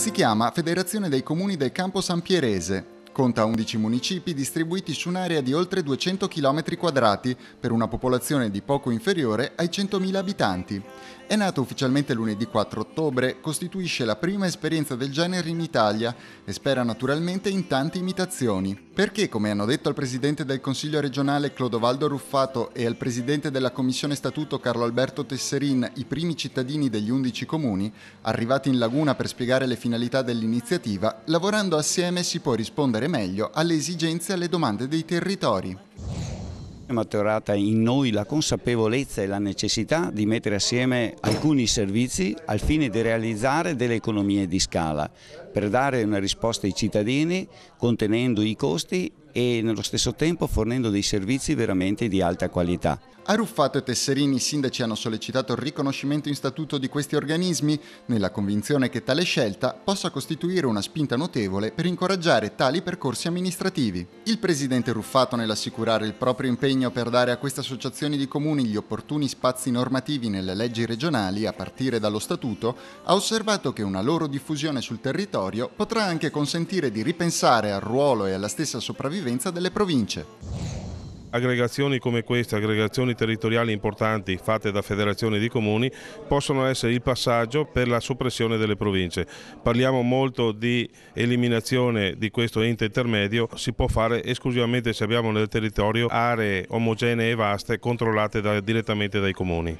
Si chiama Federazione dei Comuni del Campo San Pierese. Conta 11 municipi distribuiti su un'area di oltre 200 km quadrati per una popolazione di poco inferiore ai 100.000 abitanti. È nato ufficialmente lunedì 4 ottobre, costituisce la prima esperienza del genere in Italia e spera naturalmente in tante imitazioni. Perché, come hanno detto al presidente del Consiglio regionale Clodovaldo Ruffato e al presidente della Commissione Statuto Carlo Alberto Tesserin, i primi cittadini degli 11 comuni, arrivati in laguna per spiegare le finalità dell'iniziativa, lavorando assieme si può rispondere meglio alle esigenze e alle domande dei territori. È maturata in noi la consapevolezza e la necessità di mettere assieme alcuni servizi al fine di realizzare delle economie di scala per dare una risposta ai cittadini contenendo i costi e nello stesso tempo fornendo dei servizi veramente di alta qualità. A Ruffato e Tesserini i sindaci hanno sollecitato il riconoscimento in statuto di questi organismi, nella convinzione che tale scelta possa costituire una spinta notevole per incoraggiare tali percorsi amministrativi. Il presidente Ruffato, nell'assicurare il proprio impegno per dare a queste associazioni di comuni gli opportuni spazi normativi nelle leggi regionali, a partire dallo statuto, ha osservato che una loro diffusione sul territorio potrà anche consentire di ripensare al ruolo e alla stessa sopravvivenza sopravvivenza delle province. Aggregazioni come queste, aggregazioni territoriali importanti fatte da federazioni di comuni, possono essere il passaggio per la soppressione delle province. Parliamo molto di eliminazione di questo ente intermedio, si può fare esclusivamente se abbiamo nel territorio aree omogenee e vaste controllate da, direttamente dai comuni.